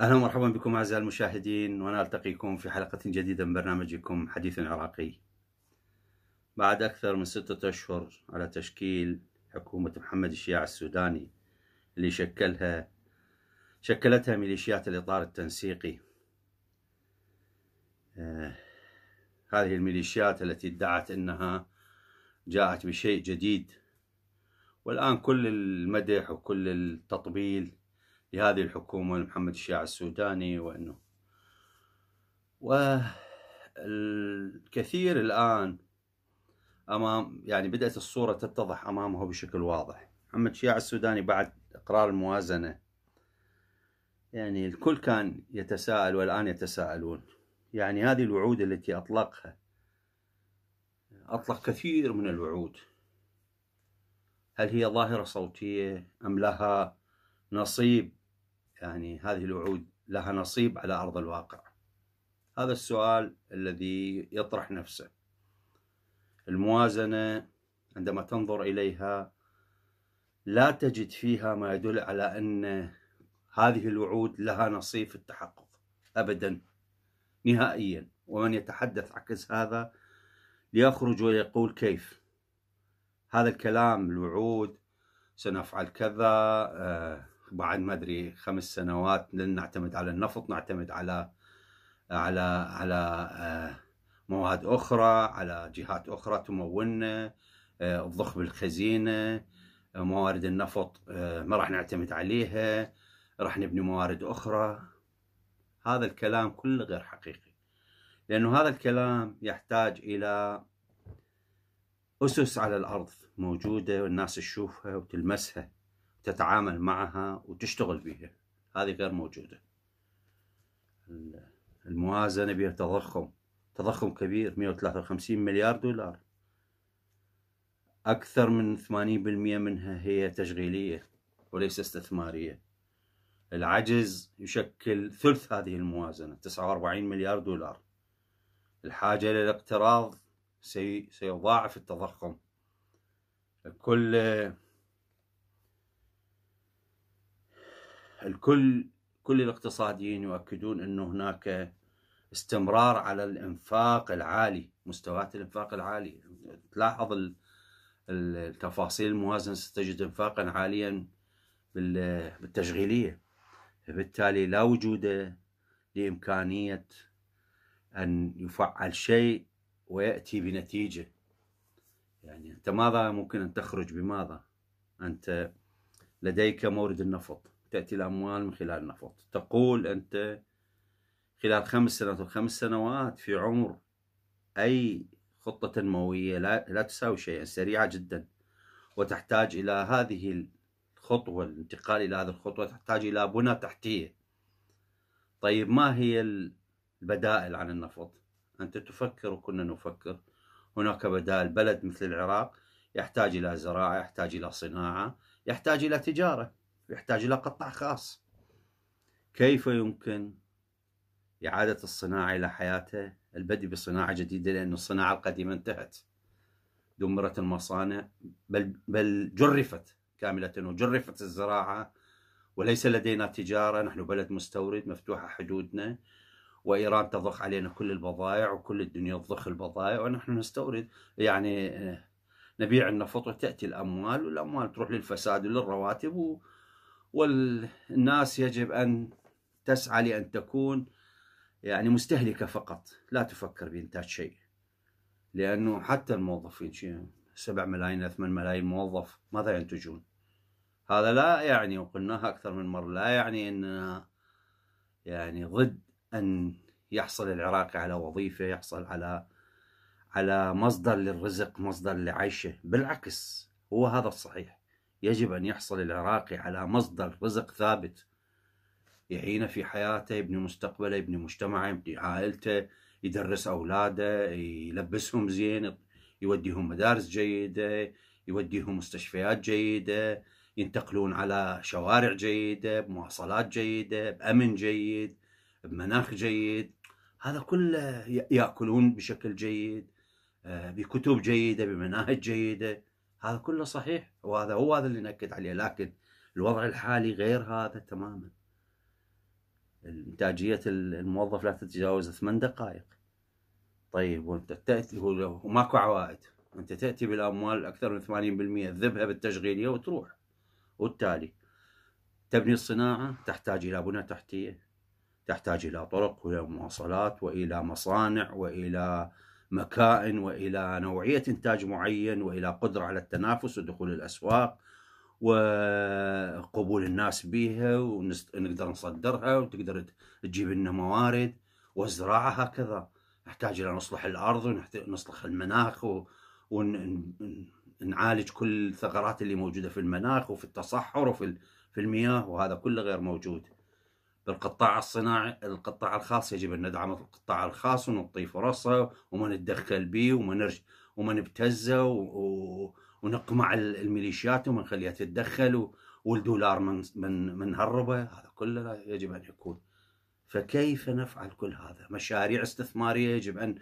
اهلا ومرحبا بكم اعزائي المشاهدين وانا التقيكم في حلقه جديده من برنامجكم حديث عراقي. بعد اكثر من سته اشهر على تشكيل حكومه محمد الشيع السوداني اللي شكلها شكلتها ميليشيات الإطار التنسيقي آه، هذه الميليشيات التي ادعت أنها جاءت بشيء جديد والآن كل المدح وكل التطبيل لهذه الحكومة لمحمد الشيع السوداني وأنه والكثير الآن أمام يعني بدأت الصورة تتضح أمامه بشكل واضح محمد الشيع السوداني بعد إقرار الموازنة يعني الكل كان يتساءل والآن يتساءلون يعني هذه الوعود التي أطلقها أطلق كثير من الوعود هل هي ظاهرة صوتية أم لها نصيب يعني هذه الوعود لها نصيب على أرض الواقع هذا السؤال الذي يطرح نفسه الموازنة عندما تنظر إليها لا تجد فيها ما يدل على أنه هذه الوعود لها نصيب في التحقق أبدا نهائيا ومن يتحدث عكس هذا ليخرج ويقول كيف هذا الكلام الوعود سنفعل كذا آه، بعد ما ادري خمس سنوات لن نعتمد على النفط نعتمد على على على آه، مواد اخرى على جهات اخرى تمولنا آه، الضخ بالخزينه موارد النفط ما راح نعتمد عليها راح نبني موارد أخرى هذا الكلام كله غير حقيقي لأنه هذا الكلام يحتاج إلى أسس على الأرض موجودة والناس تشوفها وتلمسها وتتعامل معها وتشتغل بها هذه غير موجودة الموازنة بها تضخم تضخم كبير 153 مليار دولار أكثر من 80% منها هي تشغيلية وليس استثمارية العجز يشكل ثلث هذه الموازنة 49 مليار دولار الحاجة للاقتراض سيضاعف التضخم الكل الكل كل الاقتصاديين يؤكدون أن هناك استمرار على الإنفاق العالي مستويات الإنفاق العالي تلاحظ التفاصيل الموازنة ستجد إنفاقا عاليا بالتشغيلية فبالتالي لا وجود لإمكانية أن يفعل شيء ويأتي بنتيجة يعني أنت ماذا ممكن أن تخرج بماذا أنت لديك مورد النفط تأتي الأموال من خلال النفط تقول أنت خلال خمس سنوات خمس سنوات في عمر أي خطة تنموية لا, لا تساوي شيئا سريعة جدا وتحتاج إلى هذه الخطوة الانتقال إلى هذه الخطوة تحتاج إلى بنى تحتية طيب ما هي البدائل عن النفط أنت تفكر وكنا نفكر هناك بدائل بلد مثل العراق يحتاج إلى زراعة يحتاج إلى صناعة يحتاج إلى تجارة يحتاج إلى قطاع خاص كيف يمكن إعادة الصناعة إلى حياته البدء بصناعة جديدة لأن الصناعة القديمة انتهت دمرت المصانع بل, بل جرفت كاملة وجرفت الزراعة وليس لدينا تجارة نحن بلد مستورد مفتوحة حدودنا وإيران تضخ علينا كل البضائع وكل الدنيا تضخ البضائع ونحن نستورد يعني آه، نبيع النفط وتأتي الأموال والأموال تروح للفساد وللرواتب و... والناس يجب أن تسعى لأن تكون يعني مستهلكة فقط لا تفكر بإنتاج شيء لأنه حتى الموظفين شيء 7 ملايين إلى 8 ملايين موظف ماذا ينتجون هذا لا يعني وقلناها أكثر من مرة لا يعني أننا يعني ضد أن يحصل العراقي على وظيفة يحصل على على مصدر للرزق مصدر لعيشه بالعكس هو هذا الصحيح يجب أن يحصل العراقي على مصدر رزق ثابت يعينه في حياته يبني مستقبله يبني مجتمعه يبني عائلته يدرس أولاده يلبسهم زين يوديهم مدارس جيدة يوديهم مستشفيات جيدة ينتقلون على شوارع جيدة بمواصلات جيدة بأمن جيد بمناخ جيد هذا كله يأكلون بشكل جيد آه، بكتب جيدة بمناهج جيدة هذا كله صحيح وهذا هو هذا اللي نأكد عليه لكن الوضع الحالي غير هذا تماما إنتاجية الموظف لا تتجاوز ثمان دقائق طيب وانت تاتي وماكو عوائد انت تاتي بالاموال اكثر من 80% تذبها بالتشغيليه وتروح والتالي تبني الصناعه تحتاج الى بنى تحتيه تحتاج الى طرق والى مواصلات والى مصانع والى مكائن والى نوعيه انتاج معين والى قدره على التنافس ودخول الاسواق وقبول الناس بها ونقدر نصدرها وتقدر تجيب لنا موارد والزراعه هكذا نحتاج إلى نصلح الأرض ونصلح المناخ ونعالج كل الثغرات اللي موجودة في المناخ وفي التصحر وفي في المياه وهذا كله غير موجود بالقطاع الصناعي القطاع الخاص يجب أن ندعم القطاع الخاص ونعطيه فرصه وما نتدخل به وما نرج وما نبتزه و... ونقمع الميليشيات وما نخليها تتدخل والدولار من من من هربه هذا كله يجب ان يكون فكيف نفعل كل هذا مشاريع استثمارية يجب أن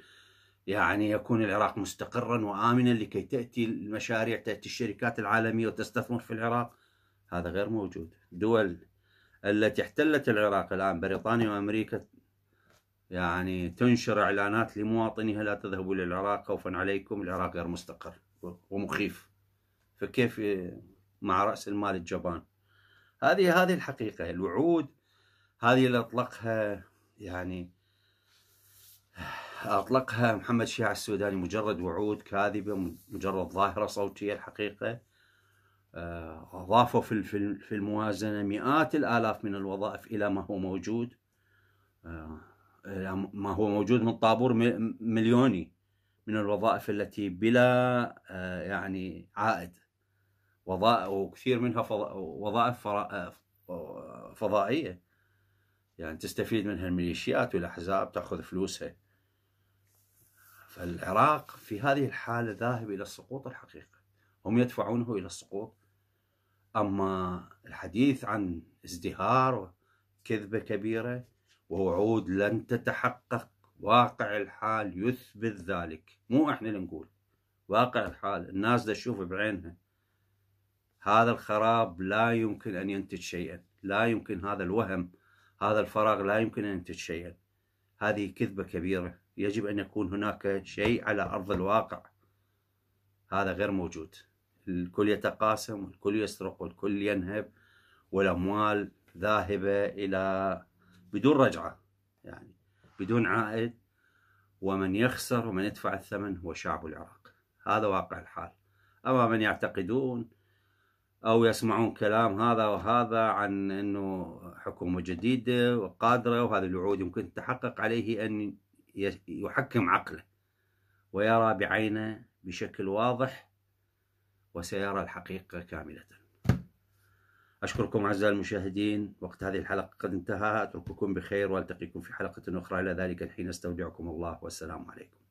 يعني يكون العراق مستقرا وآمنا لكي تأتي المشاريع تأتي الشركات العالمية وتستثمر في العراق هذا غير موجود دول التي احتلت العراق الآن بريطانيا وأمريكا يعني تنشر إعلانات لمواطنيها لا تذهبوا للعراق خوفا عليكم العراق غير مستقر ومخيف فكيف مع رأس المال الجبان هذه هذه الحقيقة الوعود هذه اللي اطلقها يعني اطلقها محمد شيع السوداني مجرد وعود كاذبه مجرد ظاهره صوتيه الحقيقه آه، اضافوا في في الموازنه مئات الالاف من الوظائف الى ما هو موجود آه، ما هو موجود من طابور مليوني من الوظائف التي بلا آه، يعني عائد وظائف وكثير منها وظائف فضائيه يعني تستفيد منها الميليشيات والاحزاب تاخذ فلوسها فالعراق في هذه الحاله ذاهب الى السقوط الحقيقي هم يدفعونه الى السقوط اما الحديث عن ازدهار كذبه كبيره ووعود لن تتحقق واقع الحال يثبت ذلك مو احنا اللي نقول واقع الحال الناس دا تشوف بعينها هذا الخراب لا يمكن ان ينتج شيئا لا يمكن هذا الوهم هذا الفراغ لا يمكن أن تتشيل هذه كذبة كبيرة يجب أن يكون هناك شيء على أرض الواقع هذا غير موجود الكل يتقاسم والكل يسرق والكل ينهب والأموال ذاهبة إلى بدون رجعة يعني بدون عائد ومن يخسر ومن يدفع الثمن هو شعب العراق هذا واقع الحال أما من يعتقدون أو يسمعون كلام هذا وهذا عن أنه حكومة جديدة وقادرة وهذا الوعود يمكن تحقق عليه أن يحكم عقله ويرى بعينه بشكل واضح وسيرى الحقيقة كاملة أشكركم أعزائي المشاهدين وقت هذه الحلقة قد انتهى أترككم بخير وألتقيكم في حلقة أخرى إلى ذلك الحين استودعكم الله والسلام عليكم